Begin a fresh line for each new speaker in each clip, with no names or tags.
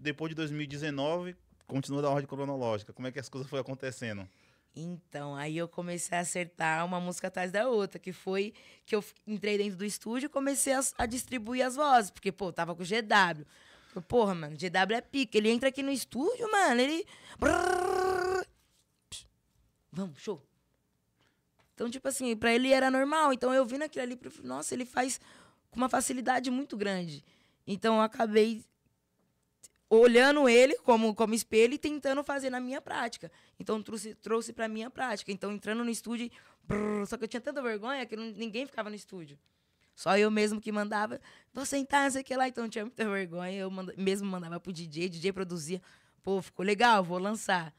depois de 2019, continua da ordem cronológica. Como é que as coisas foram acontecendo?
Então, aí eu comecei a acertar uma música atrás da outra, que foi que eu entrei dentro do estúdio e comecei a, a distribuir as vozes, porque, pô, tava com o GW. porra, mano, GW é pica. Ele entra aqui no estúdio, mano, ele. Vamos, show. Então, tipo assim, pra ele era normal. Então, eu vi naquilo ali, nossa, ele faz com uma facilidade muito grande. Então, eu acabei olhando ele como, como espelho e tentando fazer na minha prática. Então trouxe, trouxe pra minha prática. Então entrando no estúdio, brrr, só que eu tinha tanta vergonha que não, ninguém ficava no estúdio. Só eu mesmo que mandava, vou sentar, tá, não sei o que lá. Então tinha muita vergonha. Eu manda, mesmo mandava pro DJ, DJ produzia. Pô, ficou legal, vou lançar.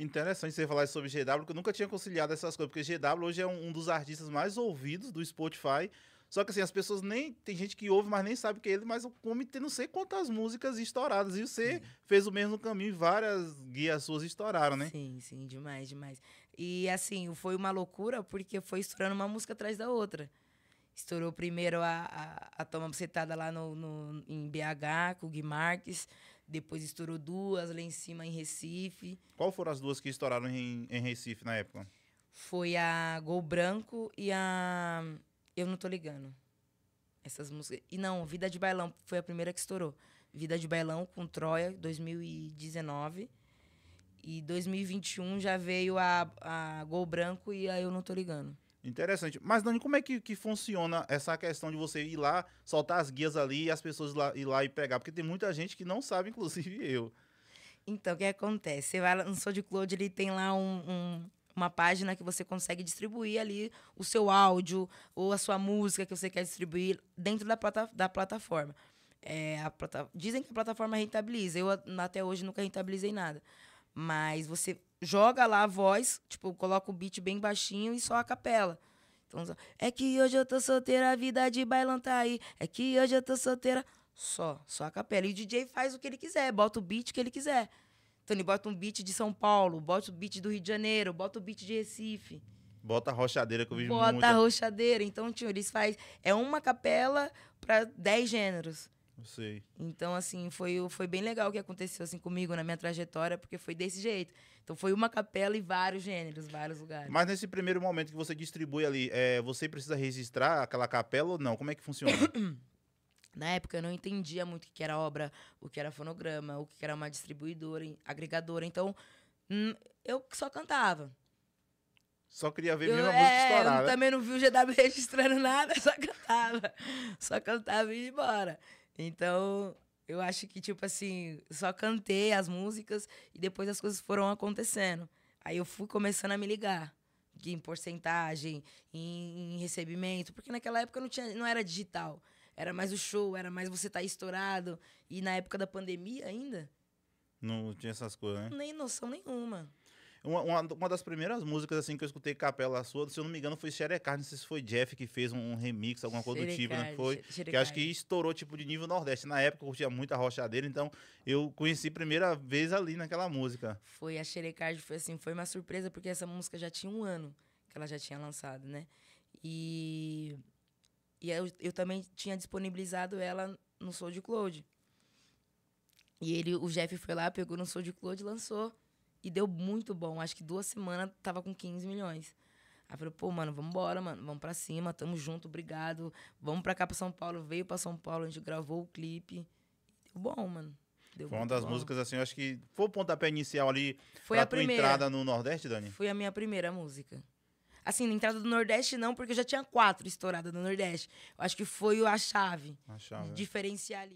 Interessante você falar sobre GW, porque eu nunca tinha conciliado essas coisas, porque GW hoje é um, um dos artistas mais ouvidos do Spotify só que assim, as pessoas nem. Tem gente que ouve, mas nem sabe que é ele, mas o comitê tem não sei quantas músicas estouradas. E você sim. fez o mesmo caminho e várias guias suas estouraram, né?
Sim, sim, demais, demais. E assim, foi uma loucura porque foi estourando uma música atrás da outra. Estourou primeiro a, a, a Toma Bucetada lá no, no, em BH, com o Gui Marques.
Depois estourou duas lá em cima, em Recife. Qual foram as duas que estouraram em, em Recife na época?
Foi a Gol Branco e a eu não tô ligando. Essas músicas. E não, Vida de Bailão foi a primeira que estourou. Vida de Bailão com Troia, 2019. E 2021 já veio a, a Gol Branco e a Eu Não Tô Ligando.
Interessante. Mas, Dani, como é que, que funciona essa questão de você ir lá, soltar as guias ali e as pessoas ir lá, ir lá e pegar? Porque tem muita gente que não sabe, inclusive eu.
Então, o que acontece? Você vai lá no Sou de Claude, ele tem lá um, um, uma página que você consegue distribuir ali o seu áudio ou a sua música que você quer distribuir dentro da, plata da plataforma. É, a plata Dizem que a plataforma rentabiliza. Eu até hoje nunca rentabilizei nada. Mas você joga lá a voz, tipo, coloca o beat bem baixinho e só a capela. Então, é que hoje eu tô solteira, a vida de bailão tá aí. É que hoje eu tô solteira. Só, só a capela. E o DJ faz o que ele quiser, bota o beat que ele quiser. Então ele bota um beat de São Paulo, bota o beat do Rio de Janeiro, bota o beat de Recife.
Bota a rochadeira que eu vi muito. Bota a
rochadeira. Então, tio, eles faz É uma capela para dez gêneros. Eu sei. Então, assim, foi, foi bem legal o que aconteceu assim comigo na minha trajetória, porque foi desse jeito. Então foi uma capela e vários gêneros, vários lugares. Mas
nesse primeiro momento que você distribui ali, é, você precisa registrar aquela capela ou não? Como é que funciona?
Na época eu não entendia muito o que era obra, o que era fonograma, o que era uma distribuidora, agregadora. Então, hum, eu só cantava.
Só queria ver eu, mesmo é, música é, estourar. Eu né?
também não vi o GW registrando nada, só cantava. Só cantava e ia embora. Então, eu acho que, tipo assim, só cantei as músicas e depois as coisas foram acontecendo. Aí eu fui começando a me ligar em porcentagem, em, em recebimento, porque naquela época não, tinha, não era digital. Era mais o show, era mais você estar tá estourado. E na época da pandemia ainda.
Não tinha essas coisas, né?
Nem noção nenhuma.
Uma, uma, uma, das primeiras músicas assim que eu escutei capela sua, se eu não me engano, foi Xerecard. Não sei se foi Jeff que fez um, um remix, alguma coisa Xerecard, do tipo, né? Foi, Xerecard. que acho que estourou tipo de nível Nordeste. Na época eu curtia muito a rochadeira, então eu conheci primeira vez ali naquela música.
Foi a Xerecard, foi assim, foi uma surpresa, porque essa música já tinha um ano que ela já tinha lançado, né? E e eu, eu também tinha disponibilizado ela no SoundCloud. E ele, o Jeff foi lá, pegou no SoundCloud, lançou. E deu muito bom. Acho que duas semanas tava com 15 milhões. Aí falou, pô, mano, vambora, mano, vamos pra cima, tamo junto, obrigado. Vamos pra cá pra São Paulo. Veio pra São Paulo, a gente gravou o clipe. Deu bom, mano. Deu foi uma das bom. músicas,
assim, eu acho que foi o pontapé inicial ali foi pra a tua primeira. entrada no Nordeste, Dani? Foi
a minha primeira música. Assim, na entrada do Nordeste não, porque eu já tinha quatro estouradas no Nordeste. Eu acho que foi a chave. A chave. De diferenciar ali.